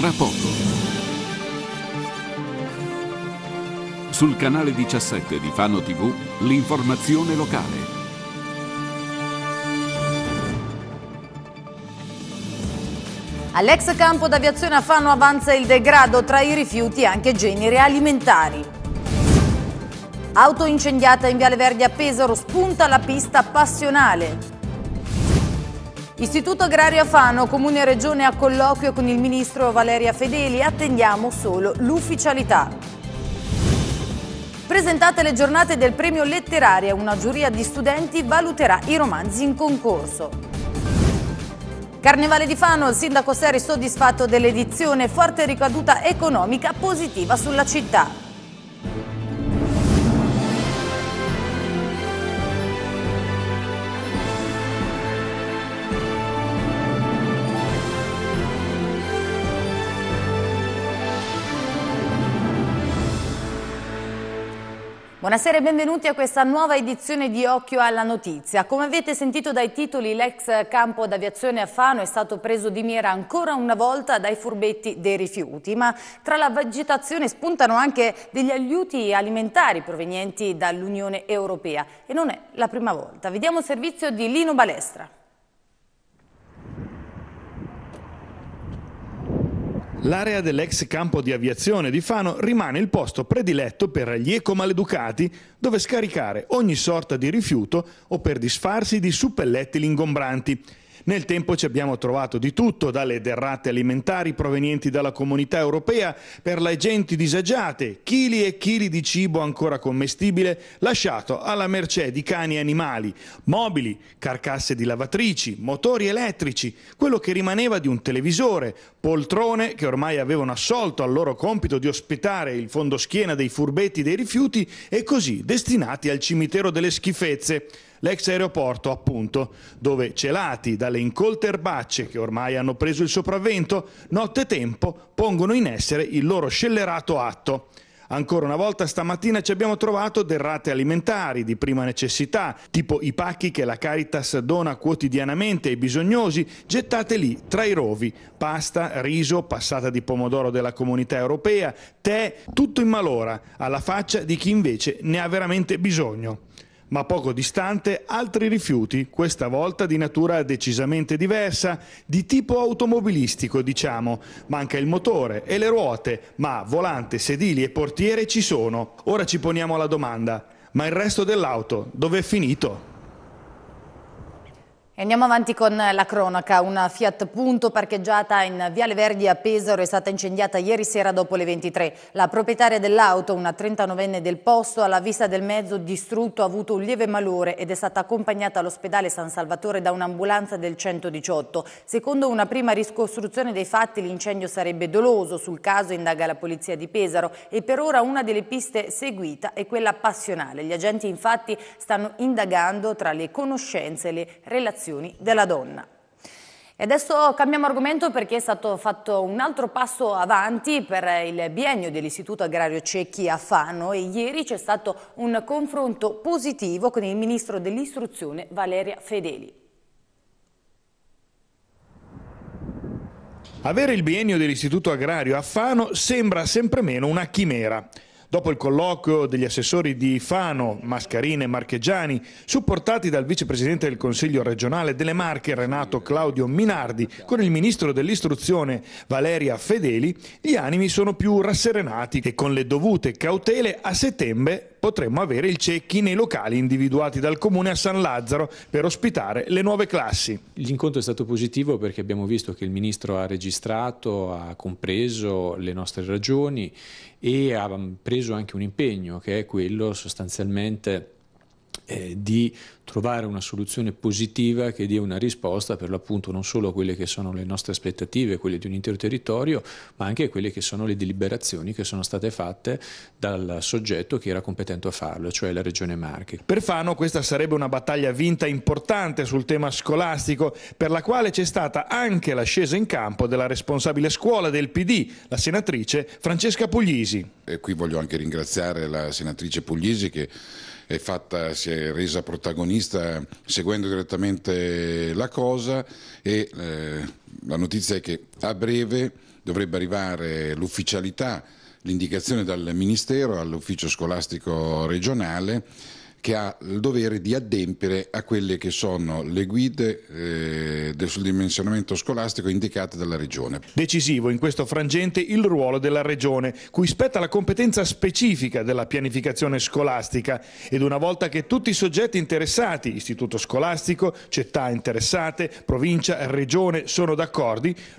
Tra poco. Sul canale 17 di Fano TV, l'informazione locale. All'ex campo d'aviazione a Fano avanza il degrado tra i rifiuti anche generi alimentari. Auto incendiata in Viale Verdi a Pesaro spunta la pista passionale. Istituto Agrario Fano, Comune e Regione a colloquio con il Ministro Valeria Fedeli, attendiamo solo l'ufficialità. Presentate le giornate del premio Letteraria, una giuria di studenti valuterà i romanzi in concorso. Carnevale di Fano, il sindaco Seri soddisfatto dell'edizione, forte ricaduta economica positiva sulla città. Buonasera e benvenuti a questa nuova edizione di Occhio alla Notizia. Come avete sentito dai titoli, l'ex campo d'aviazione a Fano è stato preso di mira ancora una volta dai furbetti dei rifiuti, ma tra la vegetazione spuntano anche degli aiuti alimentari provenienti dall'Unione Europea e non è la prima volta. Vediamo il servizio di Lino Balestra. L'area dell'ex campo di aviazione di Fano rimane il posto prediletto per gli eco-maleducati dove scaricare ogni sorta di rifiuto o per disfarsi di suppellettili ingombranti. Nel tempo ci abbiamo trovato di tutto, dalle derrate alimentari provenienti dalla comunità europea per le genti disagiate, chili e chili di cibo ancora commestibile lasciato alla mercé di cani e animali, mobili, carcasse di lavatrici, motori elettrici, quello che rimaneva di un televisore, poltrone che ormai avevano assolto al loro compito di ospitare il fondoschiena dei furbetti dei rifiuti e così destinati al cimitero delle schifezze l'ex aeroporto appunto, dove celati dalle incolte erbacce che ormai hanno preso il sopravvento, nottetempo pongono in essere il loro scellerato atto. Ancora una volta stamattina ci abbiamo trovato derrate alimentari di prima necessità, tipo i pacchi che la Caritas dona quotidianamente ai bisognosi, gettate lì tra i rovi. Pasta, riso, passata di pomodoro della comunità europea, tè, tutto in malora, alla faccia di chi invece ne ha veramente bisogno. Ma poco distante altri rifiuti, questa volta di natura decisamente diversa, di tipo automobilistico diciamo. Manca il motore e le ruote, ma volante, sedili e portiere ci sono. Ora ci poniamo la domanda, ma il resto dell'auto dove è finito? Andiamo avanti con la cronaca. Una Fiat Punto parcheggiata in Viale Verdi a Pesaro è stata incendiata ieri sera dopo le 23. La proprietaria dell'auto, una 39enne del posto, alla vista del mezzo distrutto ha avuto un lieve malore ed è stata accompagnata all'ospedale San Salvatore da un'ambulanza del 118. Secondo una prima riscostruzione dei fatti l'incendio sarebbe doloso. Sul caso indaga la polizia di Pesaro e per ora una delle piste seguita è quella passionale. Gli agenti infatti stanno indagando tra le conoscenze e le relazioni Relazioni della Donna. E adesso cambiamo argomento perché è stato fatto un altro passo avanti per il biennio dell'Istituto Agrario Cecchi a Fano e ieri c'è stato un confronto positivo con il Ministro dell'Istruzione Valeria Fedeli. Avere il biennio dell'Istituto Agrario a Fano sembra sempre meno una chimera. Dopo il colloquio degli assessori di Fano, Mascarine e Marchegiani, supportati dal vicepresidente del Consiglio regionale delle Marche Renato Claudio Minardi con il ministro dell'istruzione Valeria Fedeli, gli animi sono più rasserenati e con le dovute cautele a settembre potremmo avere il cecchi nei locali individuati dal comune a San Lazzaro per ospitare le nuove classi. L'incontro è stato positivo perché abbiamo visto che il Ministro ha registrato, ha compreso le nostre ragioni e ha preso anche un impegno che è quello sostanzialmente eh, di trovare una soluzione positiva che dia una risposta per l'appunto non solo a quelle che sono le nostre aspettative, quelle di un intero territorio, ma anche a quelle che sono le deliberazioni che sono state fatte dal soggetto che era competente a farlo, cioè la Regione Marche. Per Fano questa sarebbe una battaglia vinta importante sul tema scolastico, per la quale c'è stata anche l'ascesa in campo della responsabile scuola del PD, la senatrice Francesca Puglisi. E qui voglio anche ringraziare la senatrice Puglisi che è fatta, si è resa protagonista seguendo direttamente la cosa e eh, la notizia è che a breve dovrebbe arrivare l'ufficialità, l'indicazione dal Ministero all'ufficio scolastico regionale che ha il dovere di addempiere a quelle che sono le guide eh, del dimensionamento scolastico indicate dalla Regione. Decisivo in questo frangente il ruolo della Regione, cui spetta la competenza specifica della pianificazione scolastica ed una volta che tutti i soggetti interessati, istituto scolastico, città interessate, provincia, Regione, sono d'accordo,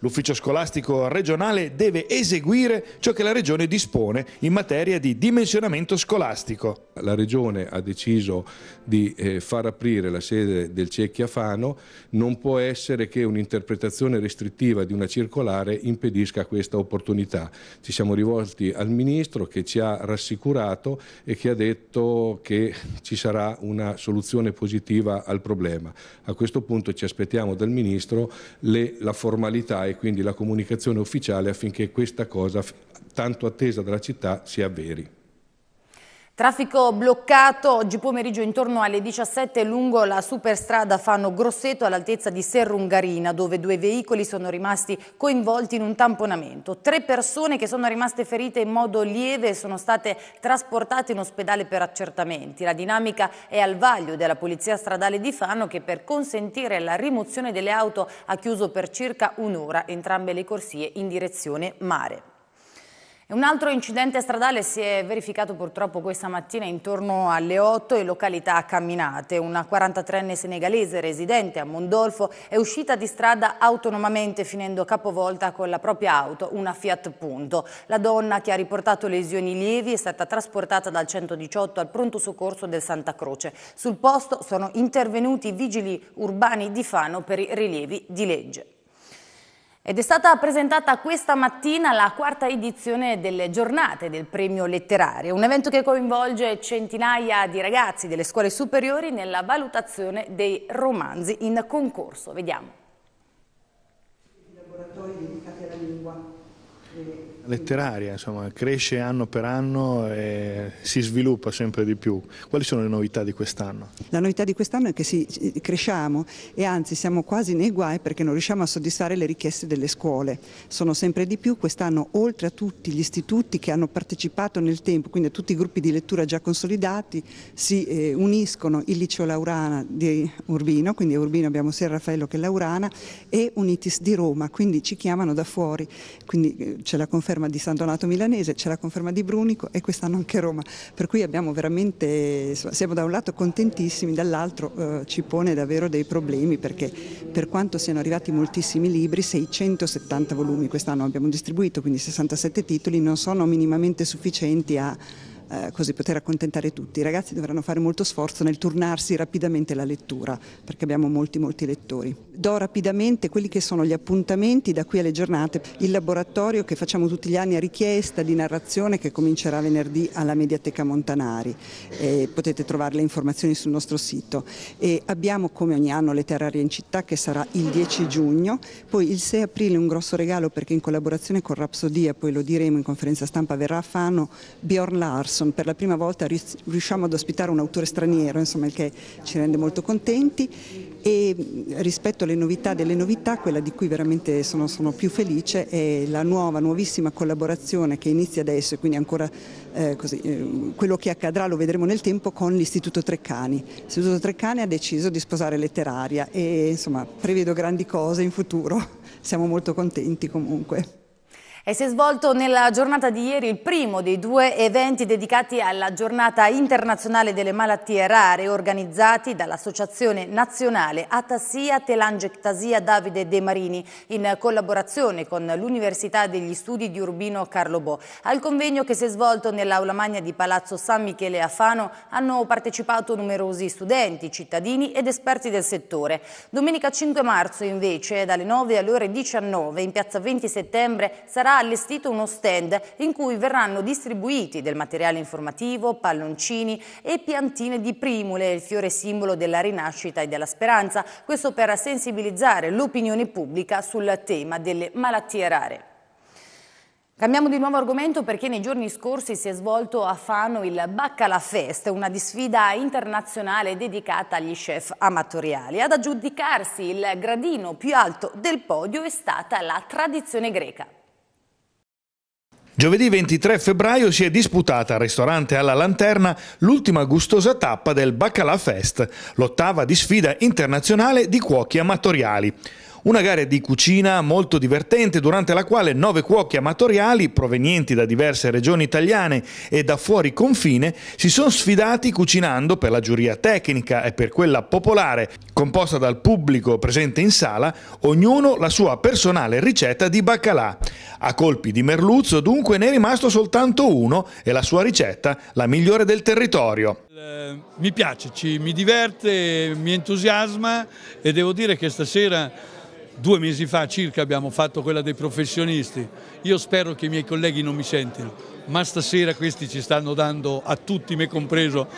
l'ufficio scolastico regionale deve eseguire ciò che la Regione dispone in materia di dimensionamento scolastico. La Regione ha deciso deciso di eh, far aprire la sede del CECHI a Fano, non può essere che un'interpretazione restrittiva di una circolare impedisca questa opportunità. Ci siamo rivolti al Ministro che ci ha rassicurato e che ha detto che ci sarà una soluzione positiva al problema. A questo punto ci aspettiamo dal Ministro le, la formalità e quindi la comunicazione ufficiale affinché questa cosa tanto attesa dalla città si avveri. Traffico bloccato oggi pomeriggio intorno alle 17 lungo la superstrada Fano Grosseto all'altezza di Serrungarina dove due veicoli sono rimasti coinvolti in un tamponamento. Tre persone che sono rimaste ferite in modo lieve sono state trasportate in ospedale per accertamenti. La dinamica è al vaglio della Polizia Stradale di Fano che per consentire la rimozione delle auto ha chiuso per circa un'ora entrambe le corsie in direzione mare. Un altro incidente stradale si è verificato purtroppo questa mattina intorno alle 8 in località Camminate. Una 43enne senegalese residente a Mondolfo è uscita di strada autonomamente finendo capovolta con la propria auto, una Fiat Punto. La donna che ha riportato lesioni lievi è stata trasportata dal 118 al pronto soccorso del Santa Croce. Sul posto sono intervenuti i vigili urbani di Fano per i rilievi di legge. Ed è stata presentata questa mattina la quarta edizione delle giornate del premio letterario, un evento che coinvolge centinaia di ragazzi delle scuole superiori nella valutazione dei romanzi in concorso. Vediamo. I laboratori dedicati alla lingua, eh, letteraria, insomma, cresce anno per anno e si sviluppa sempre di più. Quali sono le novità di quest'anno? La novità di quest'anno è che sì, cresciamo e anzi siamo quasi nei guai perché non riusciamo a soddisfare le richieste delle scuole. Sono sempre di più, quest'anno oltre a tutti gli istituti che hanno partecipato nel tempo, quindi a tutti i gruppi di lettura già consolidati, si eh, uniscono il liceo Laurana di Urbino, quindi a Urbino abbiamo sia Raffaello che Laurana, e Unitis di Roma, quindi ci chiamano da fuori, quindi eh, c'è la conferma conferma di San Donato Milanese, c'è la conferma di Brunico e quest'anno anche Roma, per cui abbiamo veramente, siamo da un lato contentissimi, dall'altro eh, ci pone davvero dei problemi perché per quanto siano arrivati moltissimi libri, 670 volumi quest'anno abbiamo distribuito, quindi 67 titoli, non sono minimamente sufficienti a eh, così poter accontentare tutti. I ragazzi dovranno fare molto sforzo nel turnarsi rapidamente la lettura, perché abbiamo molti molti lettori. Do rapidamente quelli che sono gli appuntamenti da qui alle giornate, il laboratorio che facciamo tutti gli anni a richiesta di narrazione che comincerà venerdì alla Mediateca Montanari, eh, potete trovare le informazioni sul nostro sito. E abbiamo come ogni anno le terrarie in città che sarà il 10 giugno, poi il 6 aprile un grosso regalo perché in collaborazione con Rapsodia, poi lo diremo in conferenza stampa, verrà a Fano Bjorn Lars Jackson per la prima volta riusciamo ad ospitare un autore straniero, insomma, il che ci rende molto contenti e rispetto alle novità delle novità, quella di cui veramente sono, sono più felice è la nuova, nuovissima collaborazione che inizia adesso e quindi ancora eh, così, eh, quello che accadrà lo vedremo nel tempo con l'Istituto Treccani. L'Istituto Treccani ha deciso di sposare letteraria e insomma prevedo grandi cose in futuro, siamo molto contenti comunque. E si è svolto nella giornata di ieri il primo dei due eventi dedicati alla giornata internazionale delle malattie rare organizzati dall'Associazione Nazionale Atassia Telangectasia Davide De Marini in collaborazione con l'Università degli Studi di Urbino Carlo Bo. Al convegno che si è svolto nell'aula magna di Palazzo San Michele a Fano hanno partecipato numerosi studenti, cittadini ed esperti del settore. Domenica 5 marzo invece dalle 9 alle ore 19 in piazza 20 settembre sarà allestito uno stand in cui verranno distribuiti del materiale informativo, palloncini e piantine di primule, il fiore simbolo della rinascita e della speranza, questo per sensibilizzare l'opinione pubblica sul tema delle malattie rare. Cambiamo di nuovo argomento perché nei giorni scorsi si è svolto a Fano il Baccala Fest, una disfida internazionale dedicata agli chef amatoriali. Ad aggiudicarsi il gradino più alto del podio è stata la tradizione greca. Giovedì 23 febbraio si è disputata al ristorante alla Lanterna l'ultima gustosa tappa del Baccalà Fest, l'ottava di sfida internazionale di cuochi amatoriali. Una gara di cucina molto divertente durante la quale nove cuochi amatoriali provenienti da diverse regioni italiane e da fuori confine si sono sfidati cucinando per la giuria tecnica e per quella popolare, composta dal pubblico presente in sala, ognuno la sua personale ricetta di baccalà. A colpi di merluzzo dunque ne è rimasto soltanto uno e la sua ricetta la migliore del territorio. Eh, mi piace, ci, mi diverte, mi entusiasma e devo dire che stasera Due mesi fa circa abbiamo fatto quella dei professionisti. Io spero che i miei colleghi non mi sentino, ma stasera questi ci stanno dando, a tutti me compreso,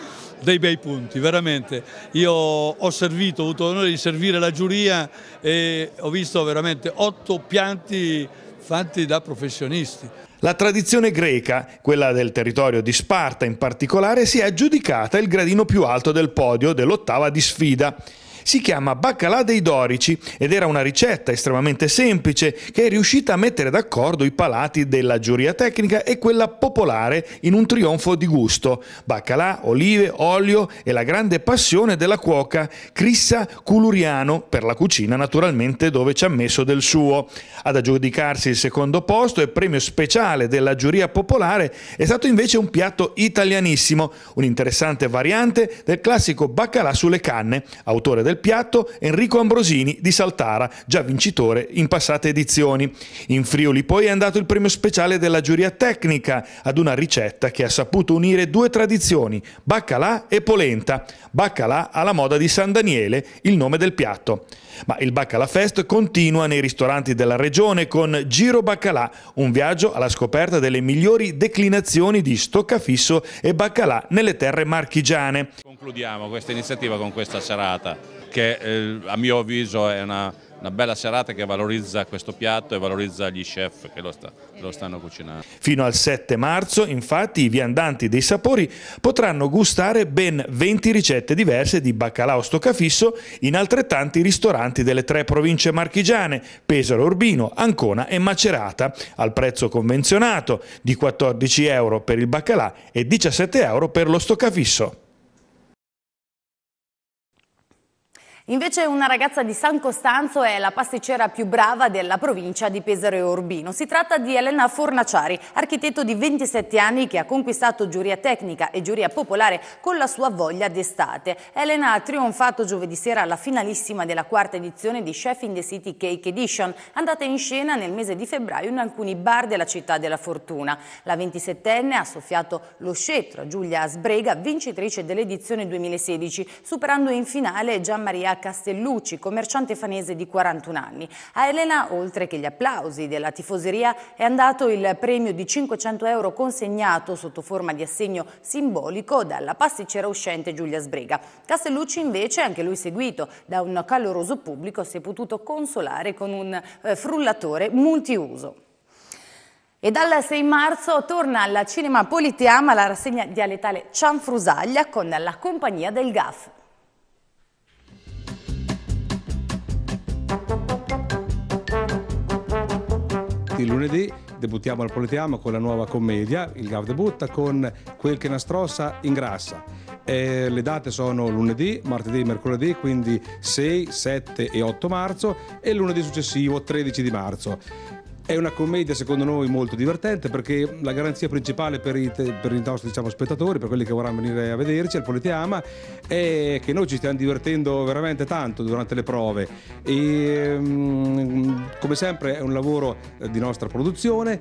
dei bei punti, veramente. Io ho servito, ho avuto l'onore di servire la giuria e ho visto veramente otto pianti fatti da professionisti. La tradizione greca, quella del territorio di Sparta in particolare, si è aggiudicata il gradino più alto del podio dell'ottava di sfida si chiama baccalà dei dorici ed era una ricetta estremamente semplice che è riuscita a mettere d'accordo i palati della giuria tecnica e quella popolare in un trionfo di gusto. Baccalà, olive, olio e la grande passione della cuoca Crissa Culuriano per la cucina naturalmente dove ci ha messo del suo. Ad aggiudicarsi il secondo posto e premio speciale della giuria popolare è stato invece un piatto italianissimo, un'interessante variante del classico baccalà sulle canne, autore del del piatto Enrico Ambrosini di Saltara, già vincitore in passate edizioni. In Friuli poi è andato il premio speciale della giuria tecnica ad una ricetta che ha saputo unire due tradizioni, baccalà e polenta. Baccalà alla moda di San Daniele, il nome del piatto. Ma il Baccalà Fest continua nei ristoranti della regione con Giro Baccalà, un viaggio alla scoperta delle migliori declinazioni di stoccafisso e baccalà nelle terre marchigiane. Concludiamo questa iniziativa con questa serata che eh, a mio avviso è una, una, bella serata che valorizza questo piatto e valorizza gli chef che lo, sta, lo stanno cucinando. Fino al 7 marzo infatti i viandanti dei sapori potranno gustare ben 20 ricette diverse di baccalà o stoccafisso in altrettanti ristoranti delle tre province marchigiane, Pesaro Urbino, Ancona e Macerata, al prezzo convenzionato di 14 euro per il baccalà e 17 euro per lo stoccafisso. Invece una ragazza di San Costanzo è la pasticcera più brava della provincia di Pesaro e Urbino. Si tratta di Elena Fornaciari, architetto di 27 anni che ha conquistato giuria tecnica e giuria popolare con la sua voglia d'estate. Elena ha trionfato giovedì sera alla finalissima della quarta edizione di Chef in the City Cake Edition, andata in scena nel mese di febbraio in alcuni bar della città della fortuna. La 27enne ha soffiato lo scettro a Giulia Sbrega, vincitrice dell'edizione 2016, superando in finale Gianmaria Castellucci, commerciante fanese di 41 anni. A Elena, oltre che gli applausi della tifoseria, è andato il premio di 500 euro consegnato sotto forma di assegno simbolico dalla pasticcera uscente Giulia Sbrega. Castellucci invece, anche lui seguito da un caloroso pubblico, si è potuto consolare con un eh, frullatore multiuso. E dal 6 marzo torna al Cinema Politeama la rassegna dialettale Cianfrusaglia con la compagnia del GAF. Quindi lunedì debuttiamo al Politeama con la nuova commedia, il Gav debutta con Quel che nastrossa ingrassa. E le date sono lunedì, martedì, mercoledì, quindi 6, 7 e 8 marzo e lunedì successivo 13 di marzo. È una commedia secondo noi molto divertente perché la garanzia principale per i, te- per i nostri diciamo, spettatori, per quelli che vorranno venire a vederci al Politeama, è che noi ci stiamo divertendo veramente tanto durante le prove e mm, come sempre è un lavoro eh, di nostra produzione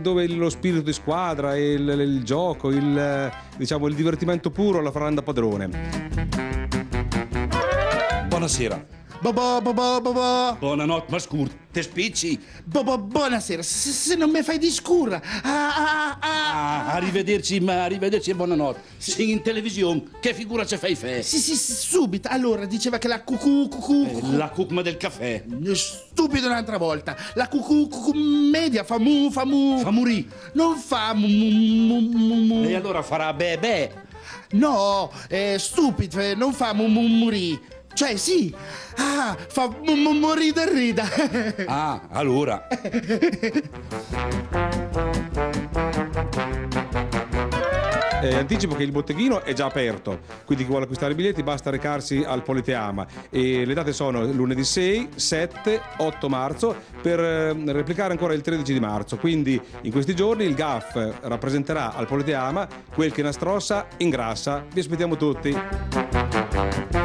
dove lo spirito di squadra, il, il gioco, il, diciamo, il divertimento puro la faranno da padrone. Buonasera. Bo bo bo Buonanotte, ma scur, te spicci. buonasera, se, se, non mi fai di scurra. Ah ah, ah, ah, ah. arrivederci, ma arrivederci e buonanotte. Sì, in televisione, che figura ci fai fe? Sì, sì, subito. Allora, diceva che la cucù, cucù... Eh, la cucma del caffè. Eh, stupido un'altra volta. La cucù, cucù media fa mu, fa mu... Fa murì. Non fa mu, mu, mu, mu. E allora farà beh, beh. No, eh, stupid, eh, non fa mu, mu, murì. Cioè, sì. Ah, fa m- morire rida. ah, allora. Eh, anticipo che il botteghino è già aperto, quindi chi vuole acquistare i biglietti basta recarsi al Politeama. E le date sono lunedì 6, 7, 8 marzo per ehm, replicare ancora il 13 di marzo. Quindi in questi giorni il GAF rappresenterà al Politeama quel che nastrossa ingrassa. Vi aspettiamo tutti.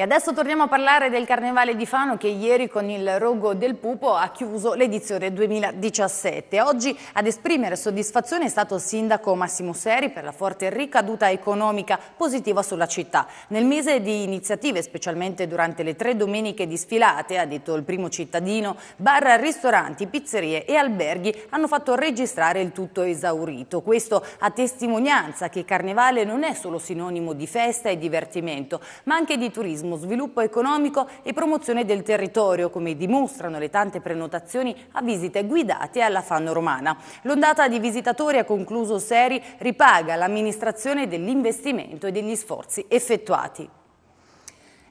E adesso torniamo a parlare del Carnevale di Fano che ieri con il rogo del pupo ha chiuso l'edizione 2017. Oggi ad esprimere soddisfazione è stato il sindaco Massimo Seri per la forte ricaduta economica positiva sulla città. Nel mese di iniziative, specialmente durante le tre domeniche di sfilate, ha detto il primo cittadino, bar, ristoranti, pizzerie e alberghi hanno fatto registrare il tutto esaurito. Questo a testimonianza che Carnevale non è solo sinonimo di festa e divertimento, ma anche di turismo turismo, sviluppo economico e promozione del territorio, come dimostrano le tante prenotazioni a visite guidate alla Fanno Romana. L'ondata di visitatori ha concluso Seri ripaga l'amministrazione dell'investimento e degli sforzi effettuati.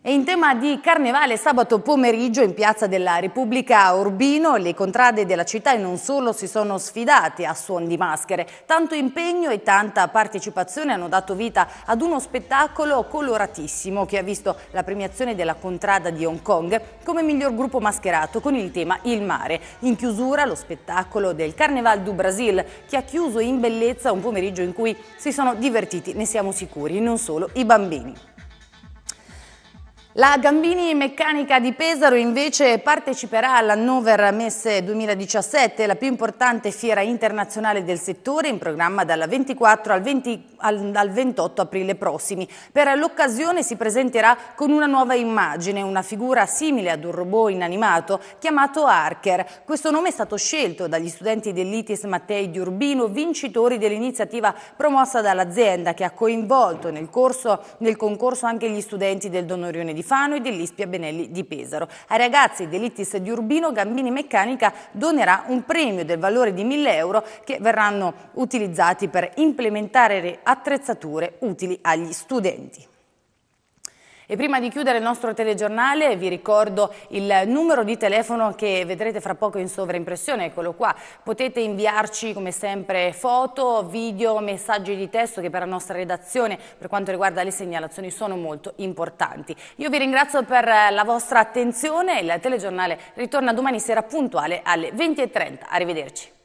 E in tema di carnevale, sabato pomeriggio in Piazza della Repubblica a Urbino le contrade della città e non solo si sono sfidate a suon di maschere. Tanto impegno e tanta partecipazione hanno dato vita ad uno spettacolo coloratissimo che ha visto la premiazione della contrada di Hong Kong come miglior gruppo mascherato con il tema Il mare. In chiusura lo spettacolo del Carnaval du Brasil che ha chiuso in bellezza un pomeriggio in cui si sono divertiti, ne siamo sicuri, non solo i bambini. La Gambini Meccanica di Pesaro invece parteciperà all'Hannover Messe 2017, la più importante fiera internazionale del settore, in programma dal 24 al, 20, al, al 28 aprile prossimi. Per l'occasione si presenterà con una nuova immagine, una figura simile ad un robot inanimato chiamato Archer. Questo nome è stato scelto dagli studenti dell'ITIS Mattei di Urbino, vincitori dell'iniziativa promossa dall'azienda che ha coinvolto nel, corso, nel concorso anche gli studenti del Don Orione di di Fano e dell'Ispia Benelli di Pesaro. Ai ragazzi dell'Itis di Urbino Gambini Meccanica donerà un premio del valore di 1000 euro che verranno utilizzati per implementare attrezzature utili agli studenti. E prima di chiudere il nostro telegiornale vi ricordo il numero di telefono che vedrete fra poco in sovraimpressione, eccolo qua. Potete inviarci come sempre foto, video, messaggi di testo che per la nostra redazione per quanto riguarda le segnalazioni sono molto importanti. Io vi ringrazio per la vostra attenzione, il telegiornale ritorna domani sera puntuale alle 20.30. Arrivederci.